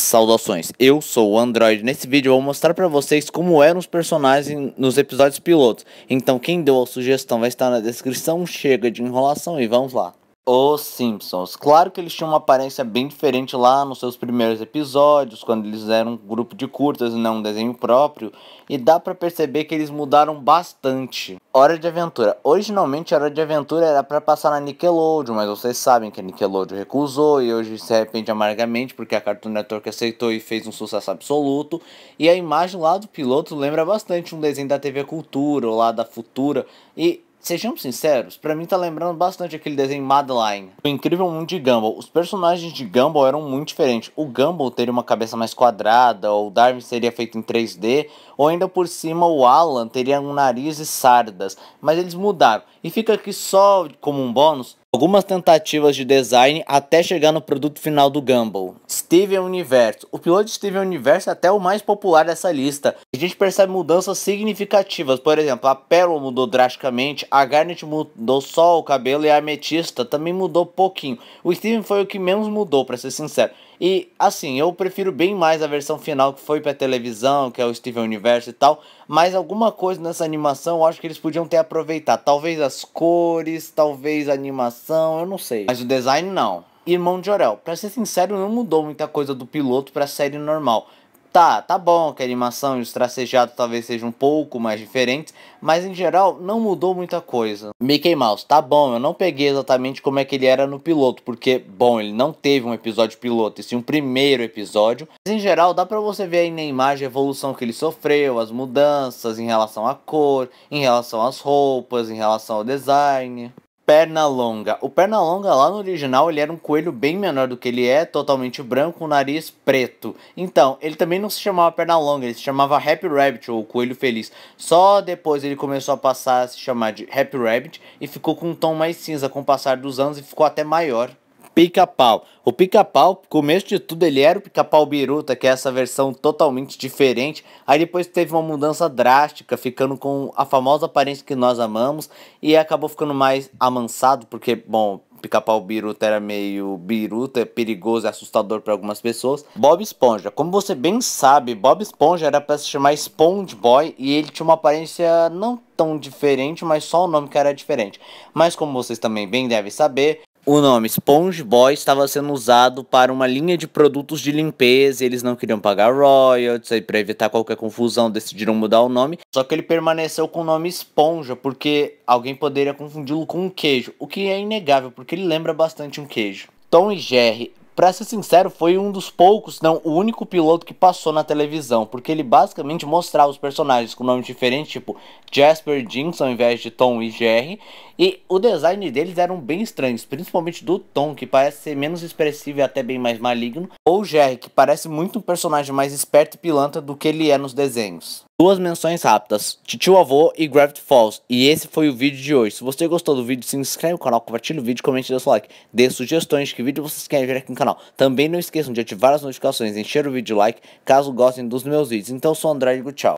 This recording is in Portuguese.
Saudações, eu sou o Android. Nesse vídeo eu vou mostrar para vocês como eram os personagens nos episódios pilotos. Então quem deu a sugestão vai estar na descrição, chega de enrolação e vamos lá. Os Simpsons. Claro que eles tinham uma aparência bem diferente lá nos seus primeiros episódios, quando eles eram um grupo de curtas e não um desenho próprio, e dá para perceber que eles mudaram bastante. Hora de Aventura. Originalmente, Hora de Aventura era para passar na Nickelodeon, mas vocês sabem que a Nickelodeon recusou e hoje se arrepende amargamente porque a Cartoon Network aceitou e fez um sucesso absoluto. E a imagem lá do piloto lembra bastante um desenho da TV Cultura ou lá da Futura. E Sejamos sinceros, para mim tá lembrando bastante aquele desenho Madeline. O incrível mundo de Gumball. Os personagens de Gumball eram muito diferentes. O Gumball teria uma cabeça mais quadrada, o Darwin seria feito em 3D, ou ainda por cima o Alan teria um nariz e sardas. Mas eles mudaram. E fica aqui só como um bônus algumas tentativas de design até chegar no produto final do Gumball. Steven Universe. O piloto de Steven Universe é até o mais popular dessa lista. A gente percebe mudanças significativas, por exemplo, a Pérola mudou drasticamente, a Garnet mudou só o cabelo e a Ametista também mudou pouquinho. O Steven foi o que menos mudou, para ser sincero. E assim, eu prefiro bem mais a versão final que foi pra televisão, que é o Steven Universe e tal. Mas alguma coisa nessa animação eu acho que eles podiam ter aproveitado. Talvez as cores, talvez a animação animação, eu não sei. Mas o design não. Irmão de Orel, pra ser sincero, não mudou muita coisa do piloto pra série normal. Tá, tá bom que a animação e os tracejados talvez sejam um pouco mais diferentes, mas em geral não mudou muita coisa. Mickey Mouse, tá bom, eu não peguei exatamente como é que ele era no piloto, porque, bom, ele não teve um episódio piloto, e sim um primeiro episódio. Mas em geral dá pra você ver aí na imagem a evolução que ele sofreu, as mudanças em relação à cor, em relação às roupas, em relação ao design. Pernalonga. O Pernalonga lá no original ele era um coelho bem menor do que ele é, totalmente branco, o nariz preto. Então, ele também não se chamava Pernalonga, ele se chamava Happy Rabbit ou Coelho Feliz. Só depois ele começou a passar a se chamar de Happy Rabbit e ficou com um tom mais cinza com o passar dos anos e ficou até maior pica-pau. O pica-pau, começo de tudo, ele era o pica-pau biruta, que é essa versão totalmente diferente. Aí depois teve uma mudança drástica, ficando com a famosa aparência que nós amamos. E acabou ficando mais amansado, porque, bom, pica-pau biruta era meio biruta, perigoso e assustador para algumas pessoas. Bob Esponja. Como você bem sabe, Bob Esponja era para se chamar Sponge Boy e ele tinha uma aparência não tão diferente, mas só o nome que era diferente. Mas como vocês também bem devem saber, o nome SpongeBob estava sendo usado para uma linha de produtos de limpeza, eles não queriam pagar royalties, e para evitar qualquer confusão decidiram mudar o nome. Só que ele permaneceu com o nome Esponja, porque alguém poderia confundi-lo com um queijo, o que é inegável, porque ele lembra bastante um queijo. Tom e Jerry para ser sincero, foi um dos poucos, não, o único piloto que passou na televisão, porque ele basicamente mostrava os personagens com nomes diferentes, tipo Jasper Jinx ao invés de Tom e Jerry, e o design deles eram bem estranhos, principalmente do Tom, que parece ser menos expressivo e até bem mais maligno, ou Jerry, que parece muito um personagem mais esperto e pilantra do que ele é nos desenhos. Duas menções rápidas, Titio Avô e Gravity Falls. E esse foi o vídeo de hoje. Se você gostou do vídeo, se inscreve no canal, compartilha o vídeo, comente e dê seu like. Dê sugestões de que vídeo vocês querem ver aqui no canal. Também não esqueçam de ativar as notificações, encher o vídeo de like, caso gostem dos meus vídeos. Então eu sou o André, digo tchau.